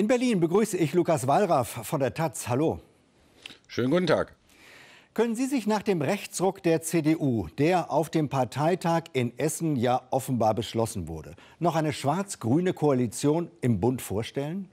In Berlin begrüße ich Lukas Wallraff von der Taz. Hallo. Schönen guten Tag. Können Sie sich nach dem Rechtsruck der CDU, der auf dem Parteitag in Essen ja offenbar beschlossen wurde, noch eine schwarz-grüne Koalition im Bund vorstellen?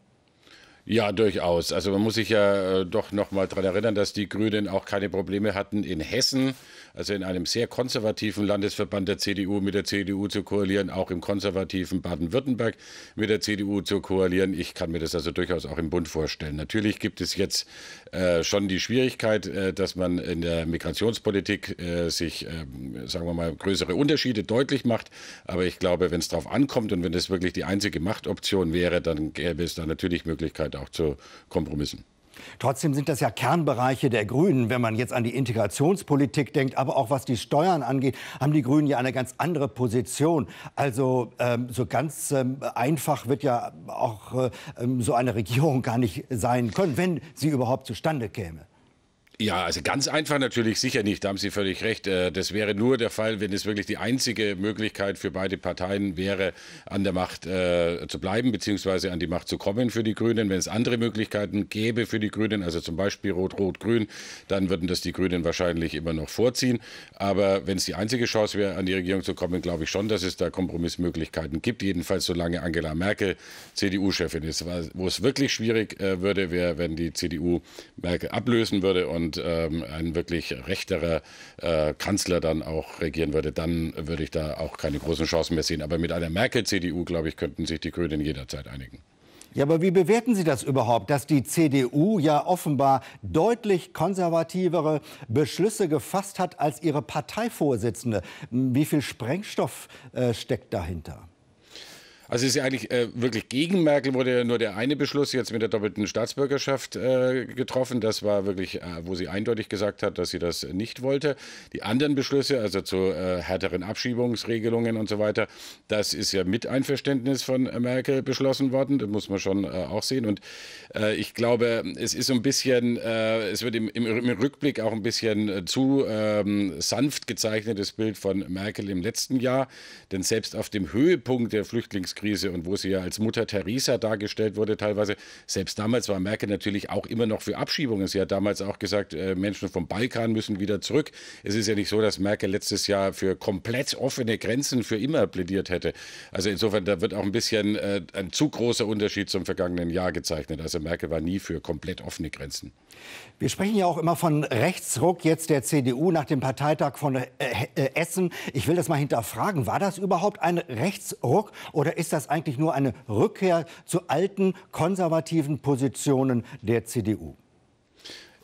Ja, durchaus. Also man muss sich ja äh, doch nochmal daran erinnern, dass die Grünen auch keine Probleme hatten in Hessen, also in einem sehr konservativen Landesverband der CDU mit der CDU zu koalieren, auch im konservativen Baden-Württemberg mit der CDU zu koalieren. Ich kann mir das also durchaus auch im Bund vorstellen. Natürlich gibt es jetzt äh, schon die Schwierigkeit, äh, dass man in der Migrationspolitik äh, sich, ähm, sagen wir mal, größere Unterschiede deutlich macht. Aber ich glaube, wenn es darauf ankommt und wenn das wirklich die einzige Machtoption wäre, dann gäbe es da natürlich Möglichkeiten auch zu Kompromissen. Trotzdem sind das ja Kernbereiche der Grünen. Wenn man jetzt an die Integrationspolitik denkt, aber auch was die Steuern angeht, haben die Grünen ja eine ganz andere Position. Also ähm, so ganz ähm, einfach wird ja auch äh, ähm, so eine Regierung gar nicht sein können, wenn sie überhaupt zustande käme. Ja, also ganz einfach natürlich sicher nicht, da haben Sie völlig recht. Äh, das wäre nur der Fall, wenn es wirklich die einzige Möglichkeit für beide Parteien wäre, an der Macht äh, zu bleiben, beziehungsweise an die Macht zu kommen für die Grünen. Wenn es andere Möglichkeiten gäbe für die Grünen, also zum Beispiel Rot-Rot-Grün, dann würden das die Grünen wahrscheinlich immer noch vorziehen. Aber wenn es die einzige Chance wäre, an die Regierung zu kommen, glaube ich schon, dass es da Kompromissmöglichkeiten gibt. Jedenfalls solange Angela Merkel CDU-Chefin ist. Wo es wirklich schwierig äh, würde, wäre, wenn die CDU Merkel ablösen würde und und ähm, ein wirklich rechterer äh, Kanzler dann auch regieren würde, dann würde ich da auch keine großen Chancen mehr sehen. Aber mit einer Merkel-CDU, glaube ich, könnten sich die Grünen jederzeit einigen. Ja, aber wie bewerten Sie das überhaupt, dass die CDU ja offenbar deutlich konservativere Beschlüsse gefasst hat als ihre Parteivorsitzende? Wie viel Sprengstoff äh, steckt dahinter? Also es ist ja eigentlich äh, wirklich gegen Merkel wurde ja nur der eine Beschluss jetzt mit der doppelten Staatsbürgerschaft äh, getroffen. Das war wirklich, äh, wo sie eindeutig gesagt hat, dass sie das nicht wollte. Die anderen Beschlüsse, also zu äh, härteren Abschiebungsregelungen und so weiter, das ist ja mit Einverständnis von äh, Merkel beschlossen worden. Das muss man schon äh, auch sehen. Und ich glaube, es ist so ein bisschen, es wird im, im, im, Rückblick auch ein bisschen zu ähm, sanft gezeichnetes Bild von Merkel im letzten Jahr. Denn selbst auf dem Höhepunkt der Flüchtlings Wirtschaftskrise und wo sie ja als Mutter Teresa dargestellt wurde teilweise, selbst damals war Merkel natürlich auch immer noch für Abschiebungen. Sie hat damals auch gesagt, äh, Menschen vom Balkan müssen wieder zurück. Es ist ja nicht so, dass Merkel letztes Jahr für komplett offene Grenzen für immer plädiert hätte. Also insofern, da wird auch ein bisschen äh, ein zu großer Unterschied zum vergangenen Jahr gezeichnet. Also Merkel war nie für komplett offene Grenzen. Wir sprechen ja auch immer von Rechtsruck jetzt der CDU nach dem Parteitag von äh, äh, Essen. Ich will das mal hinterfragen. War das überhaupt ein Rechtsruck oder ist ist das eigentlich nur eine Rückkehr zu alten konservativen Positionen der CDU?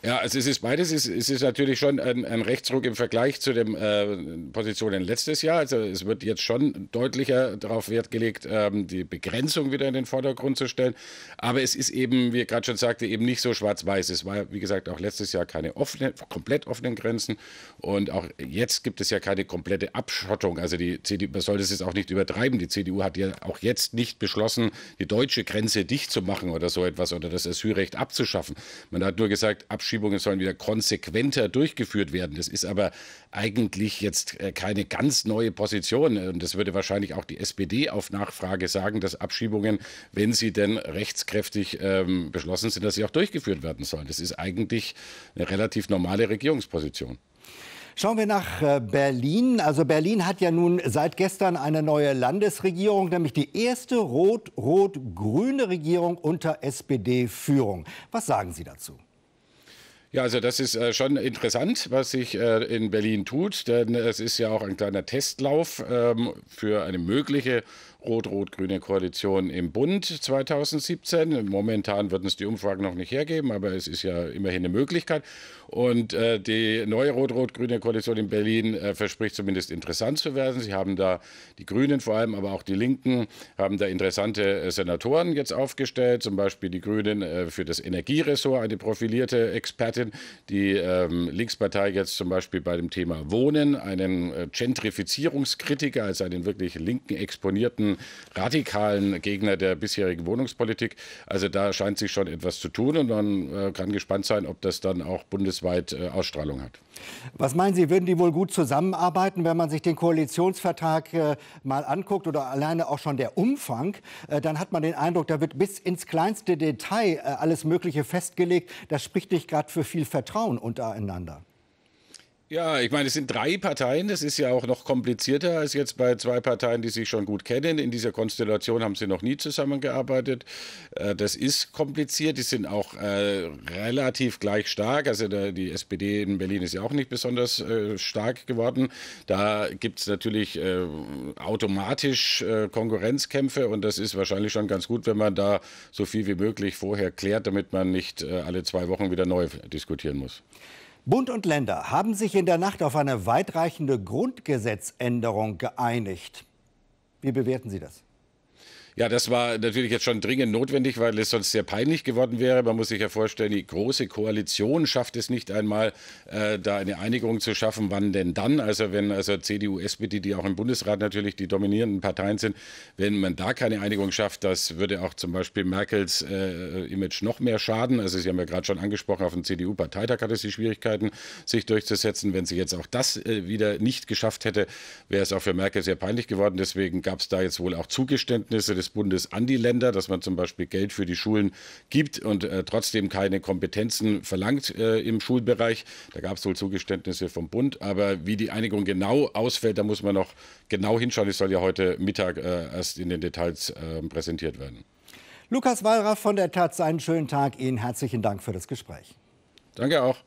Ja, also es ist beides. Es ist, es ist natürlich schon ein, ein Rechtsruck im Vergleich zu den äh, Positionen letztes Jahr. Also es wird jetzt schon deutlicher darauf Wert gelegt, ähm, die Begrenzung wieder in den Vordergrund zu stellen. Aber es ist eben, wie ich gerade schon sagte, eben nicht so schwarz-weiß. Es war, wie gesagt, auch letztes Jahr keine offene, komplett offenen Grenzen. Und auch jetzt gibt es ja keine komplette Abschottung. Also die CDU, man sollte es jetzt auch nicht übertreiben. Die CDU hat ja auch jetzt nicht beschlossen, die deutsche Grenze dicht zu machen oder so etwas oder das Asylrecht abzuschaffen. Man hat nur gesagt, abschieben Abschiebungen sollen wieder konsequenter durchgeführt werden. Das ist aber eigentlich jetzt äh, keine ganz neue Position. Und das würde wahrscheinlich auch die SPD auf Nachfrage sagen, dass Abschiebungen, wenn sie denn rechtskräftig ähm, beschlossen sind, dass sie auch durchgeführt werden sollen. Das ist eigentlich eine relativ normale Regierungsposition. Schauen wir nach äh, Berlin. Also Berlin hat ja nun seit gestern eine neue Landesregierung, nämlich die erste rot-rot-grüne Regierung unter SPD-Führung. Was sagen Sie dazu? Ja, also das ist äh, schon interessant, was sich äh, in Berlin tut, denn es ist ja auch ein kleiner Testlauf ähm, für eine mögliche rot-rot-grüne Koalition im Bund 2017. Momentan würden es die Umfragen noch nicht hergeben, aber es ist ja immerhin eine Möglichkeit. Und äh, die neue rot-rot-grüne Koalition in Berlin äh, verspricht zumindest interessant zu werden. Sie haben da die Grünen vor allem, aber auch die Linken haben da interessante äh, Senatoren jetzt aufgestellt. Zum Beispiel die Grünen äh, für das Energieressort, eine profilierte Expertin. Die ähm, Linkspartei jetzt zum Beispiel bei dem Thema Wohnen einen äh, Gentrifizierungskritiker als einen wirklich linken exponierten radikalen Gegner der bisherigen Wohnungspolitik. Also da scheint sich schon etwas zu tun und man äh, kann gespannt sein, ob das dann auch bundesweit äh, Ausstrahlung hat. Was meinen Sie, würden die wohl gut zusammenarbeiten, wenn man sich den Koalitionsvertrag äh, mal anguckt oder alleine auch schon der Umfang? dann hat man den Eindruck, da wird bis ins kleinste Detail alles Mögliche festgelegt. Das spricht nicht gerade für viel Vertrauen untereinander. Ja, ich meine, es sind drei Parteien. Das ist ja auch noch komplizierter als jetzt bei zwei Parteien, die sich schon gut kennen. In dieser Konstellation haben sie noch nie zusammengearbeitet. Äh, das ist kompliziert. Die sind auch äh, relativ gleich stark. Also die SPD in Berlin ist ja auch nicht besonders äh, stark geworden. Da gibt es natürlich automatisch Konkurrenzkämpfe und das ist wahrscheinlich schon ganz gut, wenn man da so viel wie möglich vorher klärt, damit man nicht alle zwei Wochen wieder neu diskutieren muss. Bund und Länder haben sich in der Nacht auf eine weitreichende Grundgesetzänderung geeinigt. Wie bewerten Sie das? Ja, das war natürlich jetzt schon dringend notwendig, weil es sonst sehr peinlich geworden wäre. Man muss sich ja vorstellen, die Große Koalition schafft es nicht einmal, äh, da eine Einigung zu schaffen. Wann denn dann? Also wenn also CDU, SPD, die auch im Bundesrat natürlich die dominierenden Parteien sind, wenn man da keine Einigung schafft, das würde auch zum Beispiel Merkels äh, Image noch mehr schaden. Also Sie haben ja gerade schon angesprochen, auf dem CDU-Parteitag hat es die Schwierigkeiten, sich durchzusetzen. Wenn sie jetzt auch das äh, wieder nicht geschafft hätte, wäre es auch für Merkel sehr peinlich geworden. Deswegen gab es da jetzt wohl auch Zugeständnisse. Das des Bundes an die Länder, dass man zum Beispiel Geld für die Schulen gibt und äh, trotzdem keine Kompetenzen verlangt äh, im Schulbereich. Da gab es wohl Zugeständnisse vom Bund. Aber wie die Einigung genau ausfällt, da muss man noch genau hinschauen. Das soll ja heute Mittag äh, erst in den Details ähm, präsentiert werden. Lukas Wallraff von der Taz, einen schönen Tag Ihnen. Herzlichen Dank für das Gespräch. Danke auch.